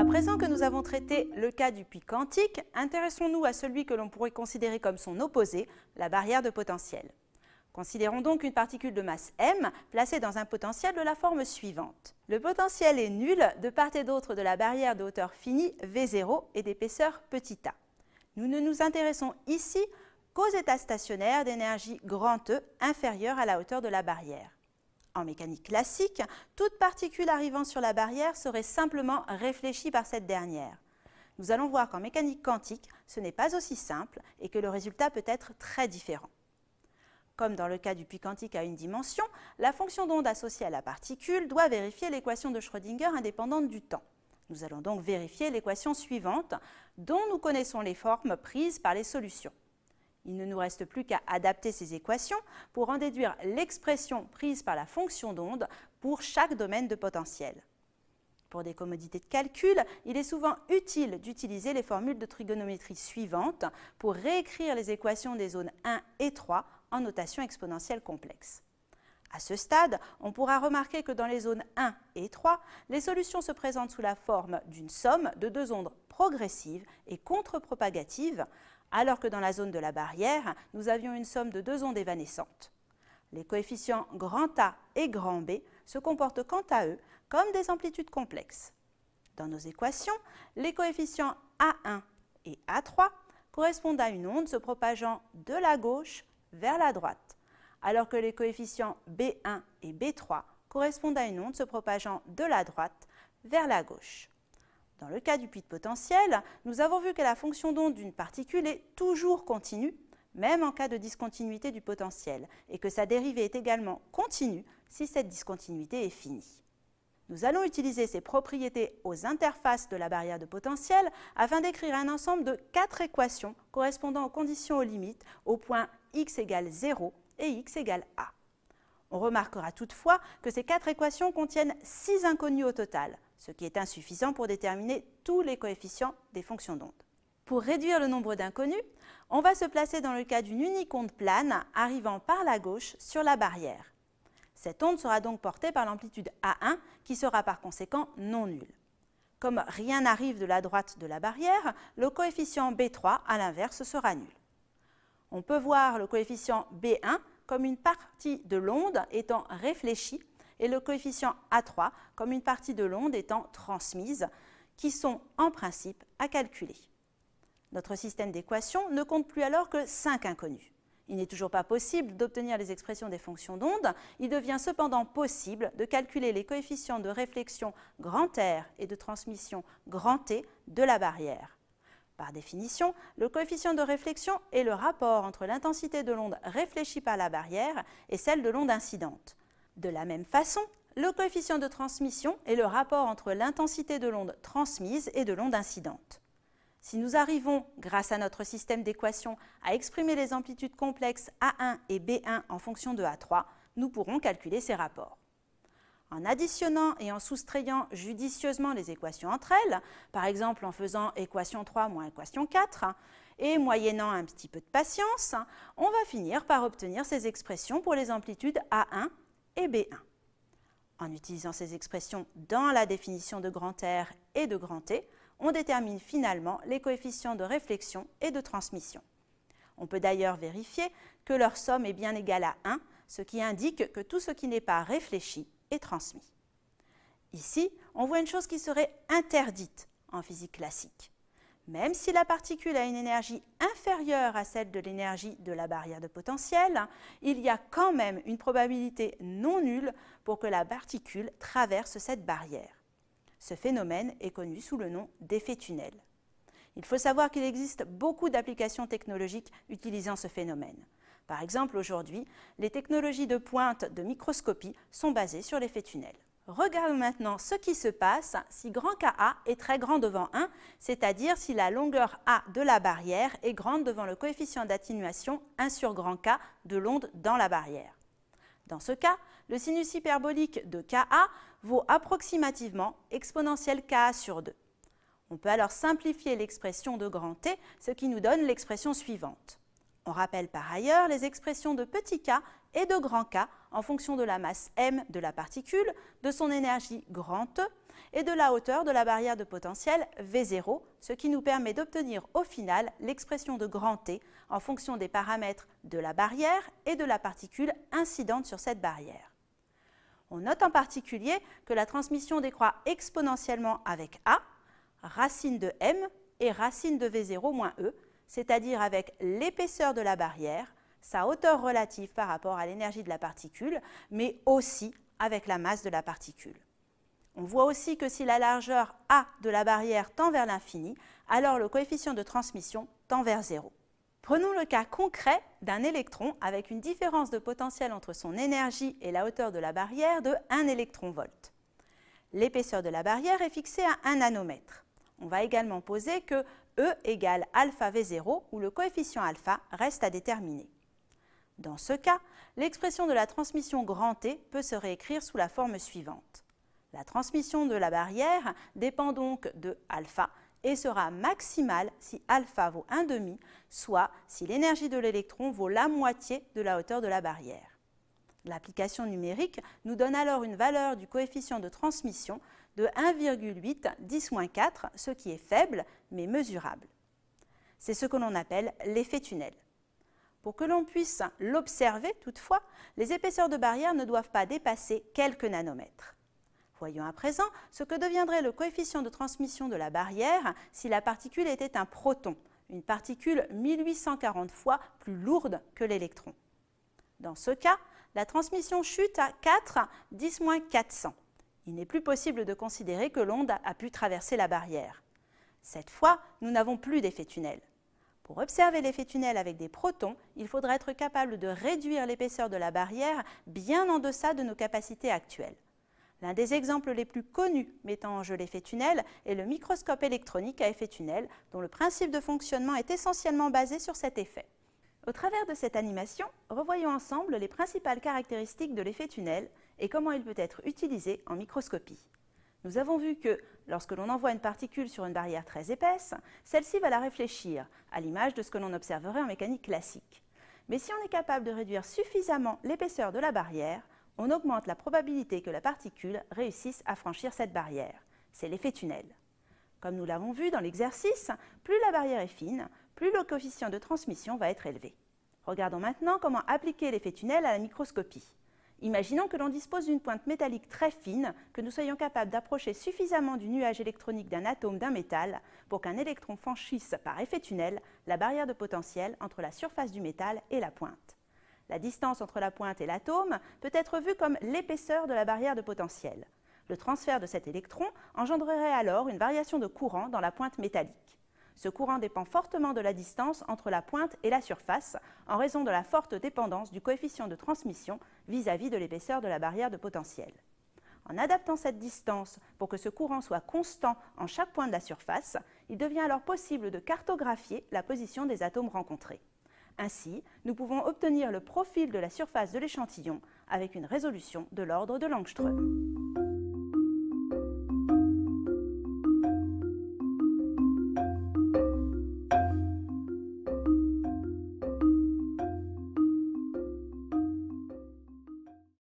À présent que nous avons traité le cas du puits quantique, intéressons-nous à celui que l'on pourrait considérer comme son opposé, la barrière de potentiel. Considérons donc une particule de masse m placée dans un potentiel de la forme suivante. Le potentiel est nul de part et d'autre de la barrière de hauteur finie V0 et d'épaisseur petit a. Nous ne nous intéressons ici qu'aux états stationnaires d'énergie grand E inférieure à la hauteur de la barrière. En mécanique classique, toute particule arrivant sur la barrière serait simplement réfléchie par cette dernière. Nous allons voir qu'en mécanique quantique, ce n'est pas aussi simple et que le résultat peut être très différent. Comme dans le cas du puits quantique à une dimension, la fonction d'onde associée à la particule doit vérifier l'équation de Schrödinger indépendante du temps. Nous allons donc vérifier l'équation suivante, dont nous connaissons les formes prises par les solutions. Il ne nous reste plus qu'à adapter ces équations pour en déduire l'expression prise par la fonction d'onde pour chaque domaine de potentiel. Pour des commodités de calcul, il est souvent utile d'utiliser les formules de trigonométrie suivantes pour réécrire les équations des zones 1 et 3 en notation exponentielle complexe. À ce stade, on pourra remarquer que dans les zones 1 et 3, les solutions se présentent sous la forme d'une somme de deux ondes progressives et contre-propagatives alors que dans la zone de la barrière, nous avions une somme de deux ondes évanescentes. Les coefficients grand A et grand B se comportent quant à eux comme des amplitudes complexes. Dans nos équations, les coefficients A1 et A3 correspondent à une onde se propageant de la gauche vers la droite, alors que les coefficients B1 et B3 correspondent à une onde se propageant de la droite vers la gauche. Dans le cas du puits de potentiel, nous avons vu que la fonction d'onde d'une particule est toujours continue, même en cas de discontinuité du potentiel, et que sa dérivée est également continue si cette discontinuité est finie. Nous allons utiliser ces propriétés aux interfaces de la barrière de potentiel afin d'écrire un ensemble de quatre équations correspondant aux conditions aux limites au point x égale 0 et x égale a. On remarquera toutefois que ces quatre équations contiennent six inconnues au total, ce qui est insuffisant pour déterminer tous les coefficients des fonctions d'onde. Pour réduire le nombre d'inconnus, on va se placer dans le cas d'une unique onde plane arrivant par la gauche sur la barrière. Cette onde sera donc portée par l'amplitude A1 qui sera par conséquent non nulle. Comme rien n'arrive de la droite de la barrière, le coefficient B3 à l'inverse sera nul. On peut voir le coefficient B1 comme une partie de l'onde étant réfléchie et le coefficient A3 comme une partie de l'onde étant transmise, qui sont en principe à calculer. Notre système d'équations ne compte plus alors que 5 inconnus. Il n'est toujours pas possible d'obtenir les expressions des fonctions d'onde, il devient cependant possible de calculer les coefficients de réflexion grand R et de transmission T de la barrière. Par définition, le coefficient de réflexion est le rapport entre l'intensité de l'onde réfléchie par la barrière et celle de l'onde incidente. De la même façon, le coefficient de transmission est le rapport entre l'intensité de l'onde transmise et de l'onde incidente. Si nous arrivons, grâce à notre système d'équations, à exprimer les amplitudes complexes A1 et B1 en fonction de A3, nous pourrons calculer ces rapports en additionnant et en soustrayant judicieusement les équations entre elles, par exemple en faisant équation 3 moins équation 4, et moyennant un petit peu de patience, on va finir par obtenir ces expressions pour les amplitudes A1 et B1. En utilisant ces expressions dans la définition de grand R et de grand T, on détermine finalement les coefficients de réflexion et de transmission. On peut d'ailleurs vérifier que leur somme est bien égale à 1, ce qui indique que tout ce qui n'est pas réfléchi transmis. Ici, on voit une chose qui serait interdite en physique classique. Même si la particule a une énergie inférieure à celle de l'énergie de la barrière de potentiel, il y a quand même une probabilité non nulle pour que la particule traverse cette barrière. Ce phénomène est connu sous le nom d'effet tunnel. Il faut savoir qu'il existe beaucoup d'applications technologiques utilisant ce phénomène. Par exemple, aujourd'hui, les technologies de pointe de microscopie sont basées sur l'effet tunnel. Regardons maintenant ce qui se passe si grand KA est très grand devant 1, c'est-à-dire si la longueur A de la barrière est grande devant le coefficient d'atténuation 1 sur grand K de l'onde dans la barrière. Dans ce cas, le sinus hyperbolique de KA vaut approximativement exponentielle KA sur 2. On peut alors simplifier l'expression de grand T, ce qui nous donne l'expression suivante. On rappelle par ailleurs les expressions de petit k et de grand k en fonction de la masse m de la particule, de son énergie grand E et de la hauteur de la barrière de potentiel V0, ce qui nous permet d'obtenir au final l'expression de grand T en fonction des paramètres de la barrière et de la particule incidente sur cette barrière. On note en particulier que la transmission décroît exponentiellement avec A, racine de M et racine de V0 moins E, c'est-à-dire avec l'épaisseur de la barrière, sa hauteur relative par rapport à l'énergie de la particule, mais aussi avec la masse de la particule. On voit aussi que si la largeur A de la barrière tend vers l'infini, alors le coefficient de transmission tend vers zéro. Prenons le cas concret d'un électron avec une différence de potentiel entre son énergie et la hauteur de la barrière de 1 électron-volt. L'épaisseur de la barrière est fixée à 1 nanomètre. On va également poser que E égale alpha V0 où le coefficient alpha reste à déterminer. Dans ce cas, l'expression de la transmission grand T peut se réécrire sous la forme suivante. La transmission de la barrière dépend donc de alpha et sera maximale si alpha vaut 1,5, soit si l'énergie de l'électron vaut la moitié de la hauteur de la barrière. L'application numérique nous donne alors une valeur du coefficient de transmission de 1,8 10 4, ce qui est faible mais mesurable. C'est ce que l'on appelle l'effet tunnel. Pour que l'on puisse l'observer, toutefois, les épaisseurs de barrière ne doivent pas dépasser quelques nanomètres. Voyons à présent ce que deviendrait le coefficient de transmission de la barrière si la particule était un proton, une particule 1840 fois plus lourde que l'électron. Dans ce cas, la transmission chute à 4 10 400 il n'est plus possible de considérer que l'onde a pu traverser la barrière. Cette fois, nous n'avons plus d'effet tunnel. Pour observer l'effet tunnel avec des protons, il faudra être capable de réduire l'épaisseur de la barrière bien en deçà de nos capacités actuelles. L'un des exemples les plus connus mettant en jeu l'effet tunnel est le microscope électronique à effet tunnel, dont le principe de fonctionnement est essentiellement basé sur cet effet. Au travers de cette animation, revoyons ensemble les principales caractéristiques de l'effet tunnel et comment il peut être utilisé en microscopie. Nous avons vu que lorsque l'on envoie une particule sur une barrière très épaisse, celle-ci va la réfléchir, à l'image de ce que l'on observerait en mécanique classique. Mais si on est capable de réduire suffisamment l'épaisseur de la barrière, on augmente la probabilité que la particule réussisse à franchir cette barrière. C'est l'effet tunnel. Comme nous l'avons vu dans l'exercice, plus la barrière est fine, plus le coefficient de transmission va être élevé. Regardons maintenant comment appliquer l'effet tunnel à la microscopie. Imaginons que l'on dispose d'une pointe métallique très fine, que nous soyons capables d'approcher suffisamment du nuage électronique d'un atome d'un métal pour qu'un électron franchisse par effet tunnel la barrière de potentiel entre la surface du métal et la pointe. La distance entre la pointe et l'atome peut être vue comme l'épaisseur de la barrière de potentiel. Le transfert de cet électron engendrerait alors une variation de courant dans la pointe métallique. Ce courant dépend fortement de la distance entre la pointe et la surface, en raison de la forte dépendance du coefficient de transmission vis-à-vis de l'épaisseur de la barrière de potentiel. En adaptant cette distance pour que ce courant soit constant en chaque point de la surface, il devient alors possible de cartographier la position des atomes rencontrés. Ainsi, nous pouvons obtenir le profil de la surface de l'échantillon avec une résolution de l'ordre de Langström.